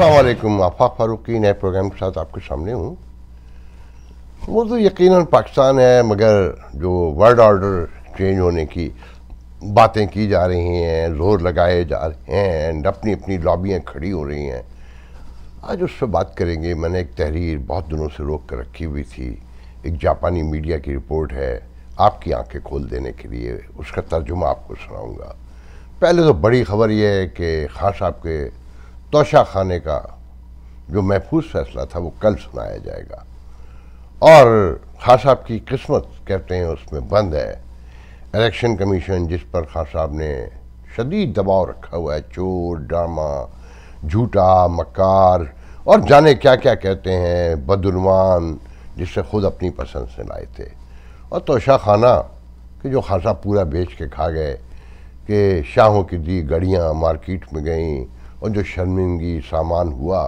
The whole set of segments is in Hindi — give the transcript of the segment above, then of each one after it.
असलकुम आफाक फारूक की नए प्रोग्राम के साथ आपके सामने हूँ वो तो यकीनन पाकिस्तान है मगर जो वर्ल्ड ऑर्डर चेंज होने की बातें की जा रही हैं जोर लगाए जा रहे हैं एंड अपनी अपनी लॉबियाँ खड़ी हो रही हैं आज उस पर बात करेंगे मैंने एक तहरीर बहुत दिनों से रोक कर रखी हुई थी एक जापानी मीडिया की रिपोर्ट है आपकी आंखें खोल देने के लिए उसका तर्जुमा आपको सुनाऊँगा पहले तो बड़ी खबर यह है कि खास आपके के तोशा खाने का जो महफूज फैसला था वो कल सुनाया जाएगा और खास साहब की किस्मत कहते हैं उसमें बंद है इलेक्शन कमीशन जिस पर खास साहब ने शदीद दबाव रखा हुआ है चोर ड्रामा झूठा मकार और जाने क्या क्या कहते हैं बदनवान जिससे खुद अपनी पसंद से लाए थे और तोशा खाना कि जो खासा पूरा बेच के खा गए कि शाहों की दी गड़ियाँ मार्केट में गईं और जो शर्मिंदगी सामान हुआ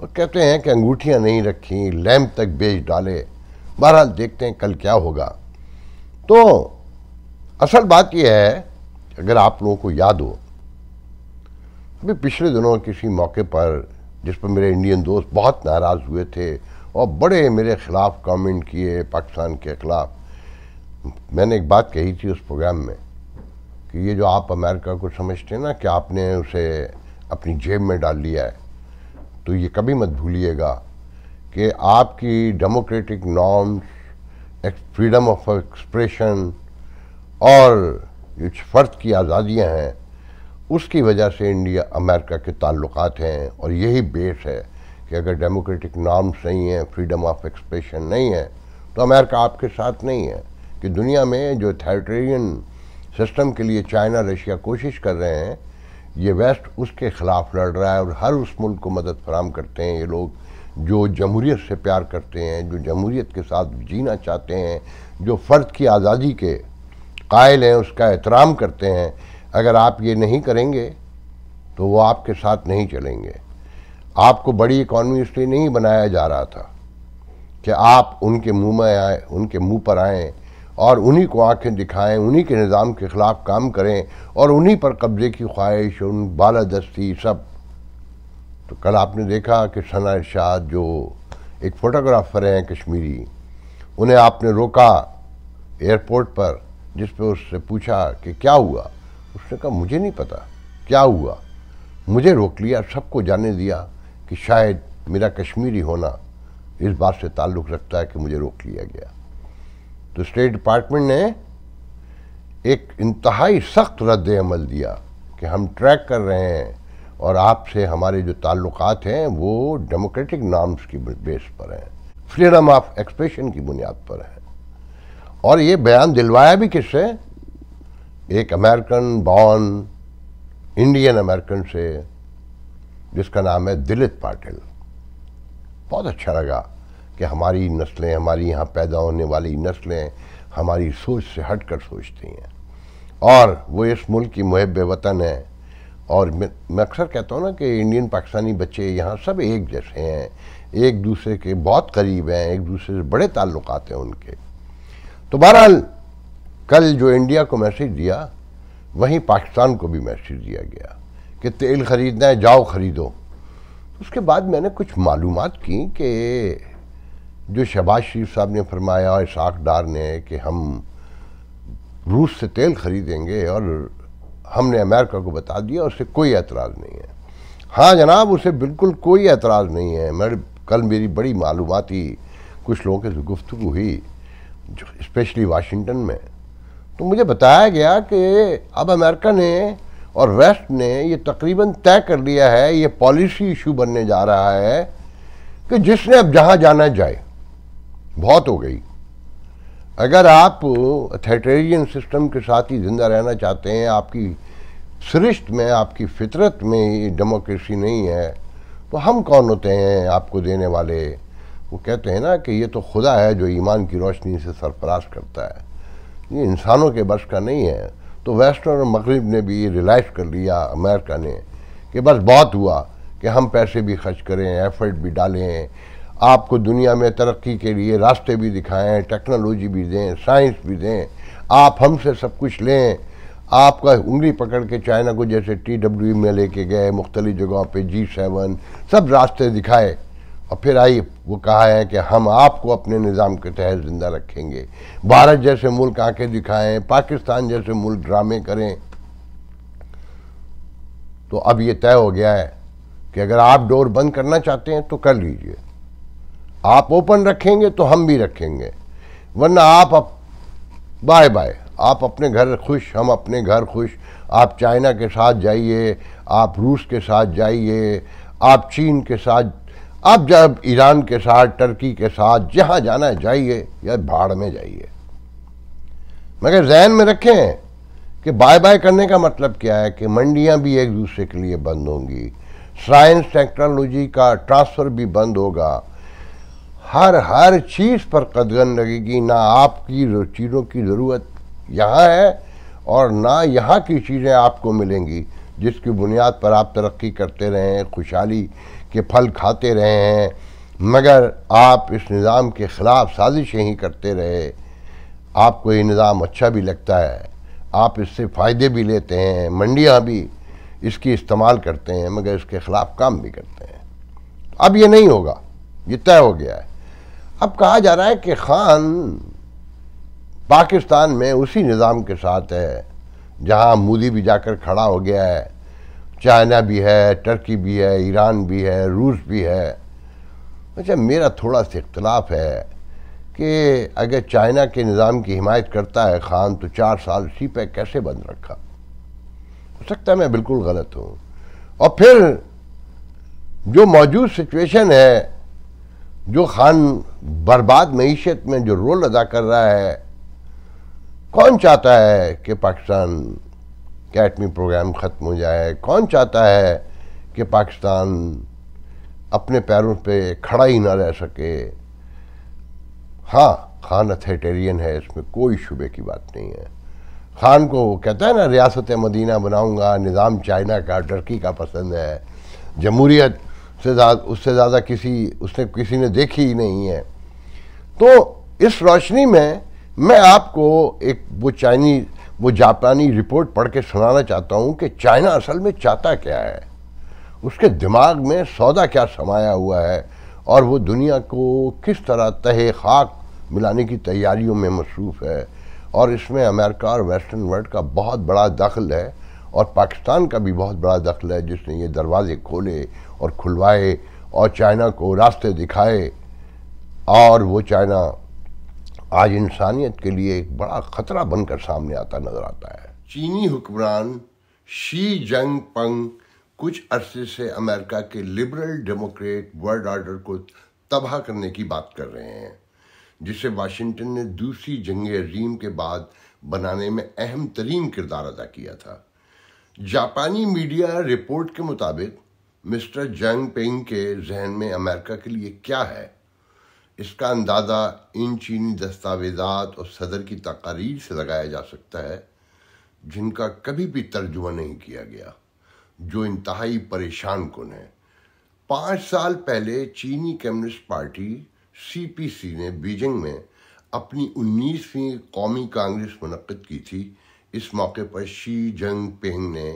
और कहते हैं कि अंगूठियाँ नहीं रखी लैम्प तक बेच डाले बहरहाल देखते हैं कल क्या होगा तो असल बात यह है अगर आप लोगों को याद हो अभी पिछले दिनों किसी मौके पर जिस पर मेरे इंडियन दोस्त बहुत नाराज़ हुए थे और बड़े मेरे ख़िलाफ़ कमेंट किए पाकिस्तान के ख़िलाफ़ मैंने एक बात कही थी उस प्रोग्राम में कि ये जो आप अमेरिका को समझते हैं ना कि आपने उसे अपनी जेब में डाल लिया है तो ये कभी मत भूलिएगा कि आपकी democratic norms freedom of expression और जो फर्द की आज़ादियां हैं उसकी वजह से इंडिया अमेरिका के ताल्लुकात हैं और यही बेस है कि अगर डेमोक्रेटिक नॉर्म्स नहीं हैं फ्रीडम ऑफ एक्सप्रेशन नहीं है तो अमेरिका आपके साथ नहीं है कि दुनिया में जो अथॉरिटेरियन सिस्टम के लिए चाइना रशिया कोशिश कर रहे हैं ये वेस्ट उसके ख़िलाफ़ लड़ रहा है और हर उस मुल्क को मदद फराम करते हैं ये लोग जो जमहूरीत से प्यार करते हैं जो जमहूरीत के साथ जीना चाहते हैं जो फ़र्द की आज़ादी के कायल हैं उसका एहतराम करते हैं अगर आप ये नहीं करेंगे तो वो आपके साथ नहीं चलेंगे आपको बड़ी इकॉनमी इसलिए नहीं बनाया जा रहा था कि आप उनके मुँह में आए उनके मुँह पर आएँ और उन्हीं को आंखें दिखाएं उन्हीं के निज़ाम के ख़िलाफ़ काम करें और उन्हीं पर कब्ज़े की ख्वाहिश उन बालादस्ती सब तो कल आपने देखा कि सना शाह जो एक फ़ोटोग्राफ़र हैं कश्मीरी उन्हें आपने रोका एयरपोर्ट पर जिस पर उससे पूछा कि क्या हुआ उसने कहा मुझे नहीं पता क्या हुआ मुझे रोक लिया सबको जाने दिया कि शायद मेरा कश्मीरी होना इस बात से ताल्लुक़ रखता है कि मुझे रोक लिया गया तो स्टेट डिपार्टमेंट ने एक इंतहाई सख्त रद्द अमल दिया कि हम ट्रैक कर रहे हैं और आपसे हमारे जो ताल्लुकात हैं वो डेमोक्रेटिक नॉर्म्स की बेस पर हैं फ्रीडम ऑफ एक्सप्रेशन की बुनियाद पर है और ये बयान दिलवाया भी किससे एक अमेरिकन बॉर्न इंडियन अमेरिकन से जिसका नाम है दिलित पाटिल बहुत अच्छा लगा कि हमारी नस्लें हमारी यहाँ पैदा होने वाली नस्लें हमारी सोच से हट कर सोचती हैं और वो इस मुल्क की मुहब वतन है और मैं अक्सर कहता हूँ ना कि इंडियन पाकिस्तानी बच्चे यहाँ सब एक जैसे हैं एक दूसरे के बहुत करीब हैं एक दूसरे से बड़े ताल्लुक हैं उनके तो बहरहाल कल जो इंडिया को मैसेज दिया वहीं पाकिस्तान को भी मैसेज दिया गया कि तेल ख़रीदना है जाओ ख़रीदो उसके बाद मैंने कुछ मालूम की कि जो शहबाज शरीफ साहब ने फरमाया और इसाक डार ने कि हम रूस से तेल ख़रीदेंगे और हमने अमेरिका को बता दिया उससे कोई एतराज़ नहीं है हाँ जनाब उसे बिल्कुल कोई एतराज़ नहीं है मैं कल मेरी बड़ी ही कुछ लोगों के गुफ्तु हुई स्पेशली वाशिंगटन में तो मुझे बताया गया कि अब अमेरिका ने और वेस्ट ने ये तकरीबन तय कर लिया है ये पॉलिसी इशू बनने जा रहा है कि जिसने अब जहाँ जाना जाए बहुत हो गई अगर आप अथेटेरियन सिस्टम के साथ ही ज़िंदा रहना चाहते हैं आपकी सृष्ट में आपकी फितरत में डेमोक्रेसी नहीं है तो हम कौन होते हैं आपको देने वाले वो कहते हैं ना कि ये तो खुदा है जो ईमान की रोशनी से सरपराश करता है ये इंसानों के बस का नहीं है तो वेस्टर्न और मगरब ने भी रिलाइज कर लिया अमेरिका ने कि बस बहुत हुआ कि हम पैसे भी खर्च करें एफर्ट भी डालें आपको दुनिया में तरक्की के लिए रास्ते भी दिखाएं टेक्नोलॉजी भी दें साइंस भी दें आप हमसे सब कुछ लें आपका उंगली पकड़ के चाइना को जैसे टी डब्ल्यू e में लेके गए मुख्तलि जगहों पे जी सेवन सब रास्ते दिखाए और फिर आई वो कहा है कि हम आपको अपने निज़ाम के तहत ज़िंदा रखेंगे भारत जैसे मुल्क आके दिखाएं पाकिस्तान जैसे मुल्क ड्रामे करें तो अब ये तय हो गया है कि अगर आप डोर बंद करना चाहते हैं तो कर लीजिए आप ओपन रखेंगे तो हम भी रखेंगे वरना आप अप, बाय बाय आप अपने घर खुश हम अपने घर खुश आप चाइना के साथ जाइए आप रूस के साथ जाइए आप चीन के साथ आप जब ईरान के साथ टर्की के साथ जहाँ जाना है जाइए या भाड़ में जाइए मगर जहन में रखें कि बाय बाय करने का मतलब क्या है कि मंडियां भी एक दूसरे के लिए बंद होंगी साइंस टेक्नोलॉजी का ट्रांसफ़र भी बंद होगा हर हर चीज़ पर कदगन लगेगी ना आपकी चीज़ों की ज़रूरत यहाँ है और ना यहाँ की चीज़ें आपको मिलेंगी जिसकी बुनियाद पर आप तरक्की करते रहें खुशहाली के फल खाते रहे हैं मगर आप इस निज़ाम के ख़िलाफ़ साजिशें ही करते रहे आपको ये निज़ाम अच्छा भी लगता है आप इससे फ़ायदे भी लेते हैं मंडियाँ भी इसकी इस्तेमाल करते हैं मगर इसके ख़िलाफ़ काम भी करते हैं अब ये नहीं होगा ये तय हो गया है अब कहा जा रहा है कि ख़ान पाकिस्तान में उसी निज़ाम के साथ है जहाँ मोदी भी जाकर खड़ा हो गया है चाइना भी है टर्की भी है ईरान भी है रूस भी है अच्छा मेरा थोड़ा सा इख्तलाफ है कि अगर चाइना के निज़ाम की हिमायत करता है ख़ान तो चार साल सी पैक कैसे बंद रखा हो सकता है मैं बिल्कुल गलत हूँ और फिर जो मौजूद सिचुएशन है जो खान बर्बाद मीशत में जो रोल अदा कर रहा है कौन चाहता है कि पाकिस्तान कैटमी प्रोग्राम ख़त्म हो जाए कौन चाहता है कि पाकिस्तान अपने पैरों पे खड़ा ही ना रह सके हाँ खान अथेटेरियन है इसमें कोई शुबे की बात नहीं है खान को कहता है ना रियासत मदीना बनाऊंगा निज़ाम चाइना का टर्की का पसंद है जमहूरियत से ज़्यादा उससे ज़्यादा किसी उसने किसी ने देखी ही नहीं है तो इस रोशनी में मैं आपको एक वो चाइनीज वो जापानी रिपोर्ट पढ़ के सुनाना चाहता हूँ कि चाइना असल में चाहता क्या है उसके दिमाग में सौदा क्या समाया हुआ है और वो दुनिया को किस तरह तह खाक मिलाने की तैयारियों में मसरूफ़ है और इसमें अमेरिका और वेस्टर्न वर्ल्ड का बहुत बड़ा दखल है और पाकिस्तान का भी बहुत बड़ा दखल है जिसने ये दरवाजे खोले और खुलवाए और चाइना को रास्ते दिखाए और वो चाइना आज इंसानियत के लिए एक बड़ा ख़तरा बनकर सामने आता नज़र आता है चीनी हुक्मरान शी जंग पंग कुछ अरसे से अमेरिका के लिबरल डेमोक्रेट वर्ल्ड ऑर्डर को तबाह करने की बात कर रहे हैं जिसे वाशिंगटन ने दूसरी जंग अजीम के बाद बनाने में अहम तरीन किरदार अदा किया था जापानी मीडिया रिपोर्ट के मुताबिक मिस्टर जंग पिंग के जहन में अमेरिका के लिए क्या है इसका अंदाज़ा इन चीनी दस्तावेजात और सदर की तकारीर से लगाया जा सकता है जिनका कभी भी तर्जुमा नहीं किया गया जो इंतहाई परेशान कन है पाँच साल पहले चीनी कम्युनिस्ट पार्टी सीपीसी ने बीजिंग में अपनी उन्नीसवीं कौमी कांग्रेस मनद की थी इस मौके पर शी जंग पिंग ने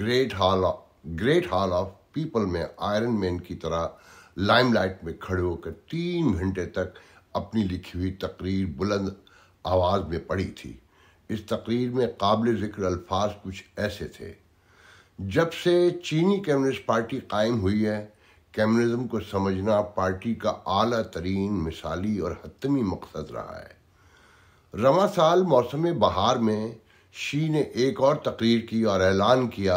great hall of great hall of people में आयरन मैन की तरह लाइमलाइट में खड़े होकर तीन घंटे तक अपनी लिखी हुई तकरीर बुलंद आवाज़ में पड़ी थी इस तकरीर में काबिल ज़िक्र अल्फाज कुछ ऐसे थे जब से चीनी कम्युनिस्ट पार्टी कायम हुई है कम्युनिज़म को समझना पार्टी का आला तरीन मिसाली और हतमी मकसद रहा है रवा साल मौसम बहार में शी ने एक और तकरीर की और ऐलान किया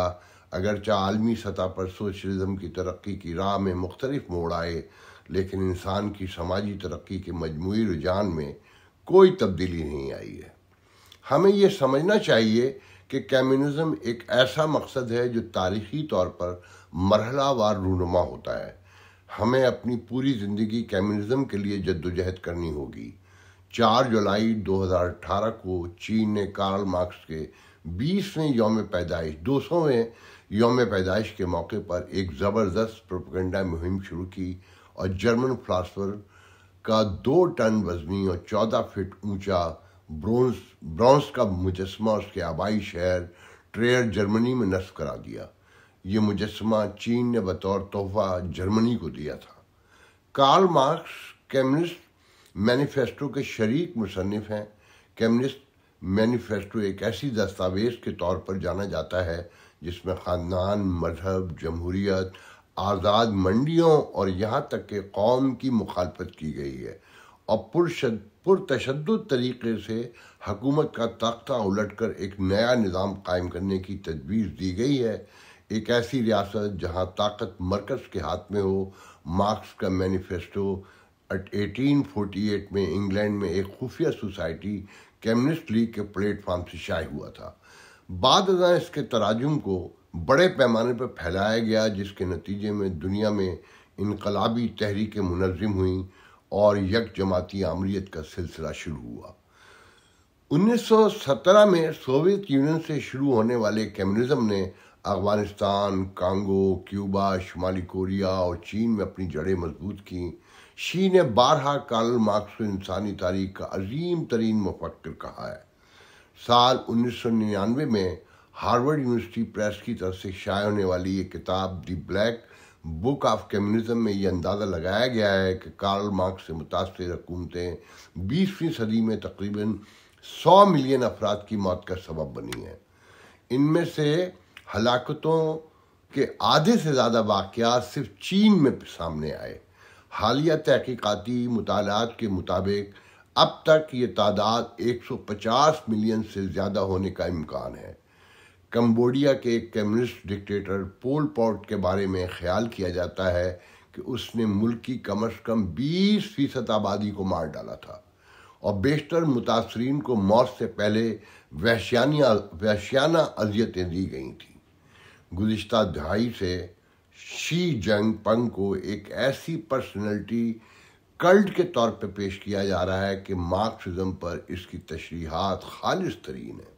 अगरचा आलमी सतह पर सोशलिज़म की तरक्की की राह में मुख्तलिफ मोड़ आए लेकिन इंसान की समाजी तरक्की के मजमू रुझान में कोई तब्दीली नहीं आई है हमें यह समझना चाहिए कि कम्युनिज़म एक ऐसा मकसद है जो तारीखी तौर पर मरहलावार रूनुमा होता है हमें अपनी पूरी ज़िंदगी कम्युनिज़म के लिए जद्दोजहद करनी होगी 4 जुलाई 2018 को चीन ने कार्ल मार्क्स के बीसवें योम पैदाइश दो सौवें योम पैदाइश के मौके पर एक ज़बरदस्त प्रोपगेंडा मुहिम शुरू की और जर्मन फ्लासफर का दो टन वजनी और चौदह फीट ऊंचा ब्रोंज ब्रॉन्स का मुजस्मा उसके आबाई शहर ट्रेयर जर्मनी में नष्ट करा दिया ये मुजस्मा चीन ने बतौर तोहफा जर्मनी को दिया था कार्ल मार्क्स कम्युनिस्ट मैनिफेस्टो के शरीक मुसनफ़ हैं कम्युनिस्ट मैनिफेस्टो एक ऐसी दस्तावेज़ के तौर पर जाना जाता है जिसमें ख़ानदान मजहब जमहूरीत आज़ाद मंडियों और यहाँ तक के कौम की मुखालफत की गई है और पुरशद पुरतशद तरीके से हकूमत का तख्ता उलट कर एक नया निज़ाम कायम करने की तजवीज़ दी गई है एक ऐसी रियासत जहाँ ताकत मरकज़ के हाथ में हो मार्क्स का मैनिफेस्टो 1848 में इंग्लैंड में एक खुफिया सोसाइटी कम्युनिस्ट लीग के प्लेटफॉर्म से शाये हुआ था बाद इसके तराजुम को बड़े पैमाने पर फैलाया गया जिसके नतीजे में दुनिया में इनकलाबी तहरीकें मुनजम हुई और यक जमाती आमरीत का सिलसिला शुरू हुआ 1917 में सोवियत यूनियन से शुरू होने वाले कम्युनिज्म ने अफगानिस्तान कांगो क्यूबा शुमाली कोरिया और चीन में अपनी जड़ें मजबूत कीं शी ने बारहा कार्ल मार्क्स को इंसानी तारीख का अजीम तरीन मुफक्र कहा है साल 1999 में हार्वर्ड यूनिवर्सिटी प्रेस की तरफ से शाये होने वाली ये किताब the black book of communism में यह अंदाज़ा लगाया गया है कि कार्ल मार्क्स से मुतासर हुकूमतें बीसवीं सदी में तकरीबन सौ मिलियन अफराद की मौत का सबब बनी है इनमें से हलाकतों के आधे से ज़्यादा वाक़ सिर्फ चीन में सामने आए हालिया तहकीक़ाती मतालत के मुताबिक अब तक ये तादाद 150 मिलियन से ज़्यादा होने का इम्कान है कम्बोडिया के कम्युनिस्ट डिक्टेटर पोल पॉट के बारे में ख्याल किया जाता है कि उसने मुल्क की कम अज़ कम बीस फ़ीसद आबादी को मार डाला था और बेशतर मुतासरीन को मौत से पहले वहशानिया वहशियाना अजियतें दी गई थी गुज्त दहाई से शी जंग पंग को एक ऐसी पर्सनैलिटी कल्ट के तौर पर पे पेश किया जा रहा है कि मार्क्सिज्म पर इसकी तशरीहत खालिश तरीन है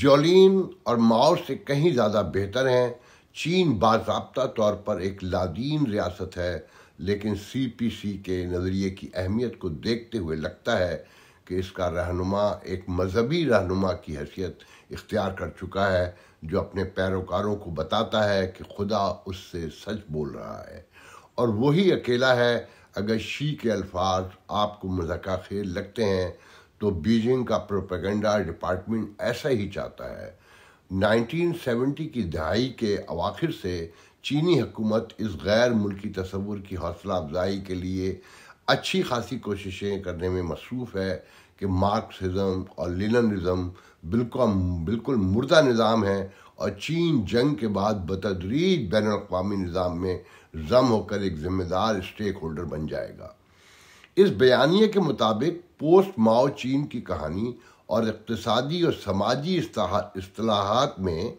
जोलिन और माओ से कहीं ज़्यादा बेहतर हैं चीन बाबा तौर पर एक लादीन रियासत है लेकिन सी पी सी के नज़रिए की अहमियत को देखते हुए लगता है कि इसका रहनुमा एक मजहबी रहनुमा की हैसियत इख्तियार कर चुका है जो अपने पैरोकारों को बताता है कि खुदा उससे सच बोल रहा है और वही अकेला है अगर शी के अल्फाज आपको मजाका खेल लगते हैं तो बीजिंग का प्रोपेगेंडा डिपार्टमेंट ऐसा ही चाहता है 1970 की दहाई के अवाखिर से चीनी हुकूमत इस गैर मुल्की तस्वुर की हौसला अफजाई के लिए अच्छी खासी कोशिशें करने में मसरूफ़ है कि मार्क्सिज्म और लिननिज़म बिल्कुल बिल्कुल मुर्दा निज़ाम है और चीन जंग के बाद बतदरीज बैन अवी निज़ाम में जम होकर एक जिम्मेदार स्टेक होल्डर बन जाएगा इस बयानी के मुताबिक पोस्ट माओ चीन की कहानी और इकतसादी और समाजी असलाहत में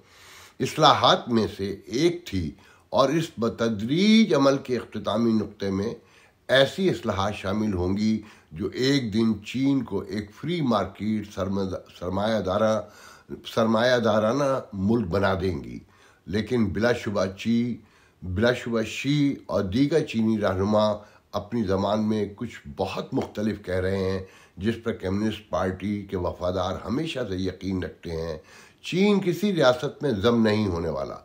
असलाहत में से एक थी और इस बतदरीज अमल के अख्तामी नुक़े में ऐसी असलाहत शामिल होंगी जो एक दिन चीन को एक फ्री मार्केट सरमायादारा सरमायादाराना मुल्क बना देंगी लेकिन बिलाशुबा ची बिलाशुबा शी और दीगर चीनी रहनुमा अपनी ज़बान में कुछ बहुत मुख्तलिफ कह रहे हैं जिस पर कम्युनिस्ट पार्टी के वफादार हमेशा से यकीन रखते हैं चीन किसी रियासत में जम नहीं होने वाला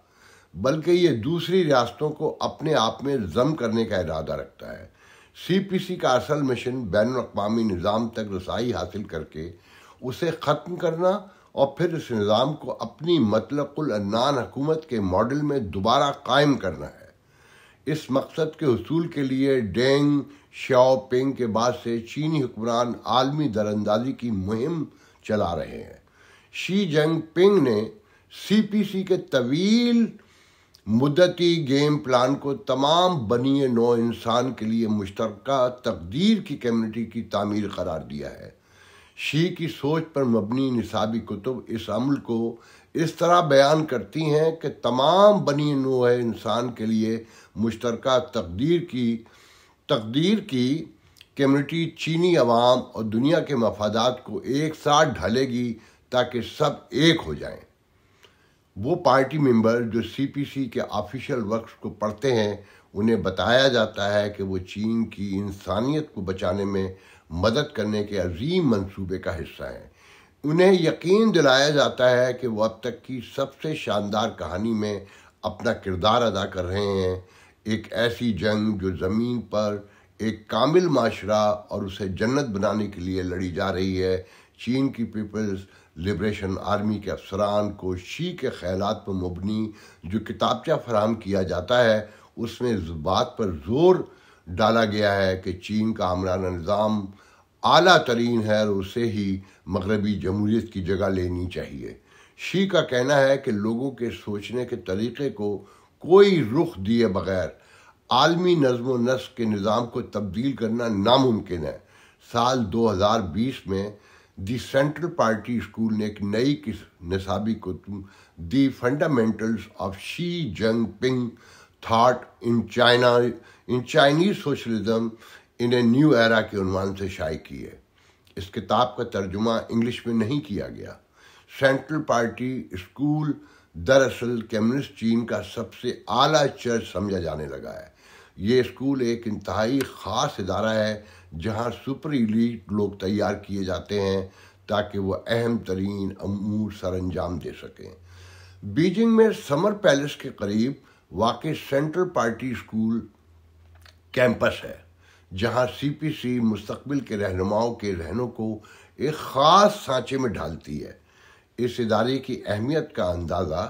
बल्कि ये दूसरी रियासतों को अपने आप में जम करने का इरादा रखता है सीपीसी का असल मिशन बैन अवी निज़ाम तक रसाई हासिल करके उसे ख़त्म करना और फिर इस निज़ाम को अपनी मतलकुलनान हकूमत के मॉडल में दोबारा कायम करना है इस मकसद के हसूल के लिए डेंग पेंग के बाद से चीनी हुक्मरान आलमी दरअंदाजी की मुहिम चला रहे हैं शी जंग पिंग ने सीपीसी के तवील मुद्दती गेम प्लान को तमाम बनी नौ इंसान के लिए मुश्तरक तकदीर की कम्युनिटी की तमीर करार दिया है शी की सोच पर मबनी निसाबी कुतुब इस अमल को इस तरह बयान करती हैं कि तमाम बनी नुह इंसान के लिए मुश्तरक तकदीर की तकदीर की कम्युनिटी चीनी आवाम और दुनिया के मफादात को एक साथ ढालेगी ताकि सब एक हो जाएं वो पार्टी मेंबर जो सीपीसी के ऑफिशियल वर्क्स को पढ़ते हैं उन्हें बताया जाता है कि वो चीन की इंसानियत को बचाने में मदद करने के अजीम मंसूबे का हिस्सा हैं उन्हें यकीन दिलाया जाता है कि वो अब तक की सबसे शानदार कहानी में अपना किरदार अदा कर रहे हैं एक ऐसी जंग जो ज़मीन पर एक कामिल माशरा और उसे जन्नत बनाने के लिए लड़ी जा रही है चीन की पीपल्स लिब्रेशन आर्मी के अफसरान को शी के ख़्याल पर मबनी जो किताबचा फराम किया जाता है उसमें इस बात पर ज़ोर डाला गया है कि चीन का आमराना निज़ाम आला तरीन है और उसे ही मगरबी जमहूरीत की जगह लेनी चाहिए शी का कहना है कि लोगों के सोचने के तरीक़े को कोई रुख दिए बगैर आलमी नज्म नस्क के निज़ाम को तब्दील करना नामुमकिन है साल 2020 में दी सेंट्रल पार्टी स्कूल ने एक नई किस नसाबी कुतुब the fundamentals of Xi Jinping thought in China in Chinese socialism in a new era के उन्वान से शाई की है इस किताब का तर्जुमा इंग्लिश में नहीं किया गया सेंट्रल पार्टी स्कूल दरअसल कम्युनिस्ट चीन का सबसे आला चर्च समझा जाने लगा है ये स्कूल एक इंतहाई ख़ास इदारा है जहां सुपर इलीट लोग तैयार किए जाते हैं ताकि वह अहम तरीन अमूर सर अंजाम दे सकें बीजिंग में समर पैलेस के करीब वाकई सेंट्रल पार्टी स्कूल कैंपस है जहां सीपीसी मुस्तबिल के रहनुमाओं के रहनों को एक ख़ास सांचे में ढालती है इस इदारे की अहमियत का अंदाज़ा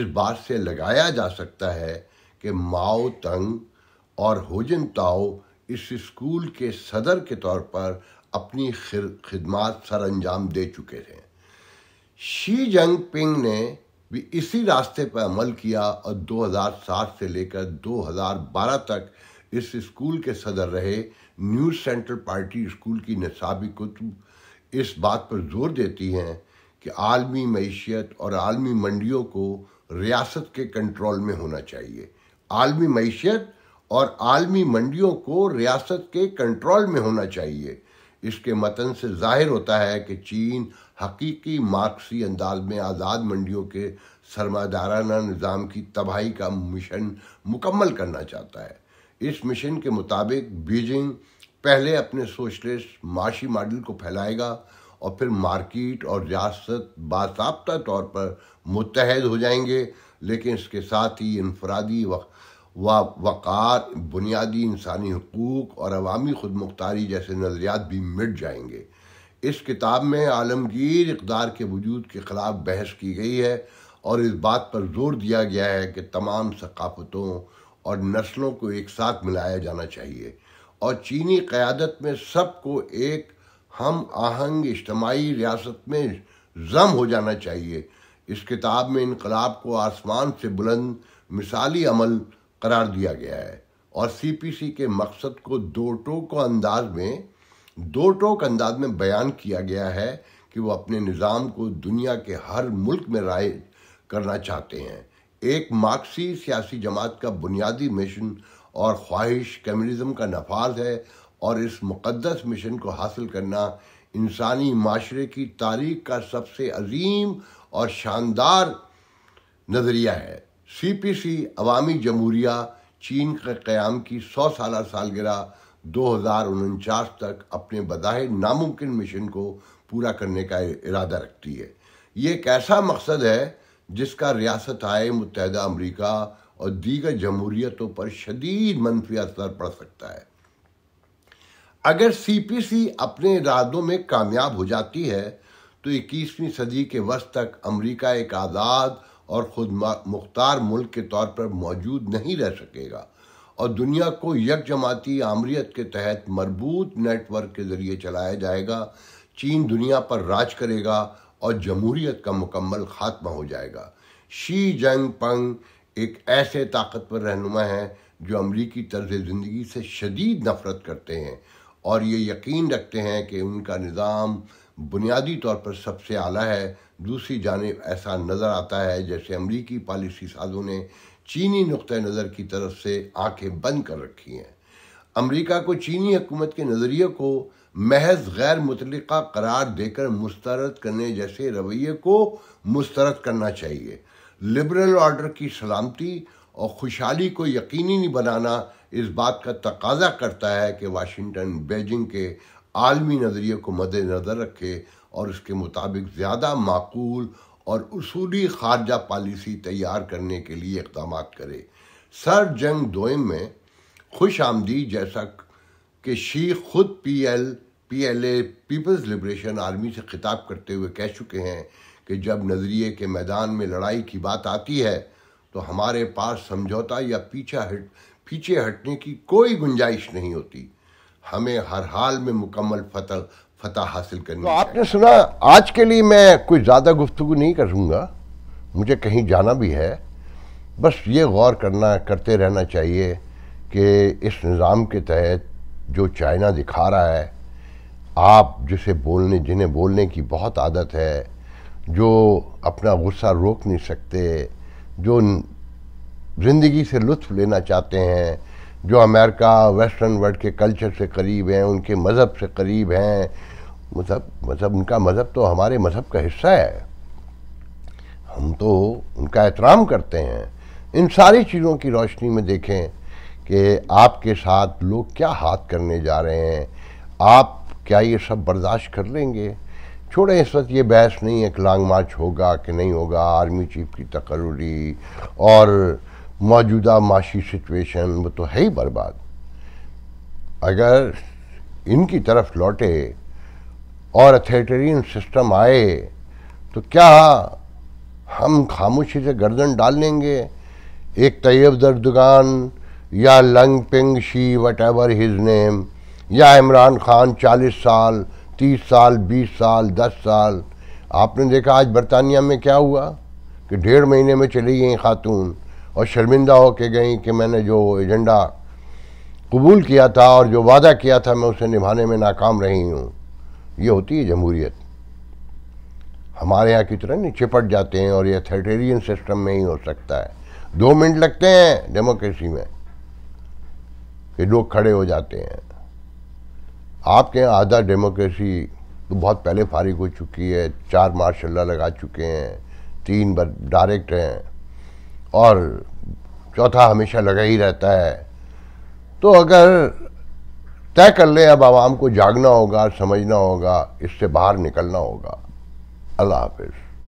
इस बात से लगाया जा सकता है कि माओ तंग और होजन ताओ इस स्कूल के सदर के तौर पर अपनी खिदमत सर अंजाम दे चुके थे शी जंग पिंग ने भी इसी रास्ते पर अमल किया और 2007 से लेकर 2012 तक इस स्कूल के सदर रहे न्यूज सेंट्रल पार्टी स्कूल की नसाबी कुतुब इस बात पर जोर देती हैं कि आलमी मीशत और आलमी मंडियों को रियासत के कंट्रोल में होना चाहिए आलमी मीशत और आलमी मंडियों को रियासत के कंट्रोल में होना चाहिए इसके मतन से जाहिर होता है कि चीन हकीकी मार्क्सी अंदाज में आज़ाद मंडियों के सरमादाराना निज़ाम की तबाही का मिशन मुकम्मल करना चाहता है इस मिशन के मुताबिक बीजिंग पहले अपने सोशलिस्ट माशी मॉडल को फैलाएगा और फिर मार्केट और रियासत बाबा तौर पर मुतहद हो जाएंगे लेकिन इसके साथ ही इनफरादी वक्त व वक़ार बुनियादी इंसानी हकूक़ और अवामी खुद मुख्तारी जैसे नज़रियात भी मिट जाएंगे इस किताब में आलमगीर इकदार के वजूद के ख़िलाफ़ बहस की गई है और इस बात पर जोर दिया गया है कि तमाम सकाफ़तों और नस्लों को एक साथ मिलाया जाना चाहिए और चीनी क़्यादत में सबको एक हम आहंग इज्तमाही रियासत में जम हो जाना चाहिए इस किताब में इनकलाब को आसमान से बुलंद मिसाली अमल करार दिया गया है और सीपीसी के मकसद को दो टोक अंदाज में दो टोक अंदाज में बयान किया गया है कि वो अपने निज़ाम को दुनिया के हर मुल्क में राय करना चाहते हैं एक मार्क्सी सियासी जमात का बुनियादी मिशन और ख्वाहिश कम्युनिज्म का नफाज है और इस मुक़दस मिशन को हासिल करना इंसानी माशरे की तारीख का सबसे अजीम और शानदार नज़रिया है सीपीसी अवामी जमहूरिया चीन के क़्याम की सौ साल सालगिरह दो हज़ार उनचास तक अपने बदाहे नामुमकिन मिशन को पूरा करने का इरादा रखती है ये एक ऐसा मकसद है जिसका रियासत आए मुतहदा अमरीका और दीगर जमहूरीतों पर शदीद मनफी असर पड़ सकता है अगर सी पी सी अपने इरादों में कामयाब हो जाती है तो इक्कीसवीं सदी के वस्त तक अमरीका एक आज़ाद और खुद मुख्तार मुल्क के तौर पर मौजूद नहीं रह सकेगा और दुनिया को यकजमाती आमरीत के तहत मरबूत नेटवर्क के ज़रिए चलाया जाएगा चीन दुनिया पर राज करेगा और जमहूरीत का मुकम्मल ख़ात्मा हो जाएगा शी जंग पंग एक ऐसे ताकतवर रहनुमा हैं जो अमरीकी तर्ज ज़िंदगी से शदीद नफ़रत करते हैं और ये यकीन रखते हैं कि उनका निज़ाम बुनियादी तौर पर सबसे आला है दूसरी जानब ऐसा नज़र आता है जैसे अमरीकी पॉलिसी साजों ने चीनी नुक़ नज़र की तरफ से आंखें बंद कर रखी हैं अमरीका को चीनी हकूमत के नज़रिए को महज गैर मुतल करार देकर मुस्तरद करने जैसे रवैये को मुस्तरद करना चाहिए लिबरल ऑर्डर की सलामती और खुशहाली को यकीनी नहीं बनाना इस बात का तकाजा करता है कि वाशिंगटन बेजिंग के आलमी नज़रिए को मद नज़र रखे और उसके मुताबिक ज़्यादा माकूल और उसूली खारजा पॉलिसी तैयार करने के लिए इकदाम करे सर जंग दोम में खुश आमदी जैसा कि शी खुद P L P L A People's liberation army से खिताब करते हुए कह चुके हैं कि जब नज़रिए के मैदान में लड़ाई की बात आती है तो हमारे पास समझौता या पीछा हट पीछे हटने की कोई गुंजाइश नहीं होती हमें हर हाल में मुकम्मल फतह फतह हासिल करनी तो आपने सुना आज के लिए मैं कोई ज़्यादा गुफ्तु नहीं करूँगा मुझे कहीं जाना भी है बस ये गौर करना करते रहना चाहिए कि इस निज़ाम के तहत जो चाइना दिखा रहा है आप जिसे बोलने जिन्हें बोलने की बहुत आदत है जो अपना गुस्सा रोक नहीं सकते जो ज़िंदगी से लुत्फ़ लेना चाहते हैं जो अमेरिका वेस्टर्न वर्ल्ड के कल्चर से करीब हैं उनके मज़हब से करीब हैं मतलब मतलब उनका मज़हब तो हमारे मज़हब का हिस्सा है हम तो उनका एहतराम करते हैं इन सारी चीज़ों की रोशनी में देखें कि आपके साथ लोग क्या हाथ करने जा रहे हैं आप क्या ये सब बर्दाश्त कर लेंगे छोड़ें इस वक्त ये बहस नहीं है कि लॉन्ग मार्च होगा कि नहीं होगा आर्मी चीफ की तकर्री और मौजूदा माशी सिचुएशन वो तो है ही बर्बाद अगर इनकी तरफ लौटे और अथेटरियन सिस्टम आए तो क्या हम खामोशी से गर्दन डाल लेंगे एक तैयब दर्दगान या लंग पिंग Xi whatever his name या इमरान खान चालीस साल तीस साल बीस साल दस साल आपने देखा आज बरतानिया में क्या हुआ कि डेढ़ महीने में चली गई खातून और शर्मिंदा हो के गई कि मैंने जो एजेंडा कबूल किया था और जो वादा किया था मैं उसे निभाने में नाकाम रही हूँ ये होती है जमहूरियत हमारे यहाँ की तरह नहीं चिपट जाते हैं और ये अथॉरिटेरियन सिस्टम में ही हो सकता है दो मिनट लगते हैं डेमोक्रेसी में कि लोग खड़े हो जाते हैं आपके यहाँ आधा डेमोक्रेसी तो बहुत पहले फारिग हो चुकी है चार मार्शल लगा चुके हैं तीन डायरेक्ट हैं और चौथा हमेशा लगा ही रहता है तो अगर तय कर लें अब आवाम को जागना होगा समझना होगा इससे बाहर निकलना होगा अल्लाह हाफिज़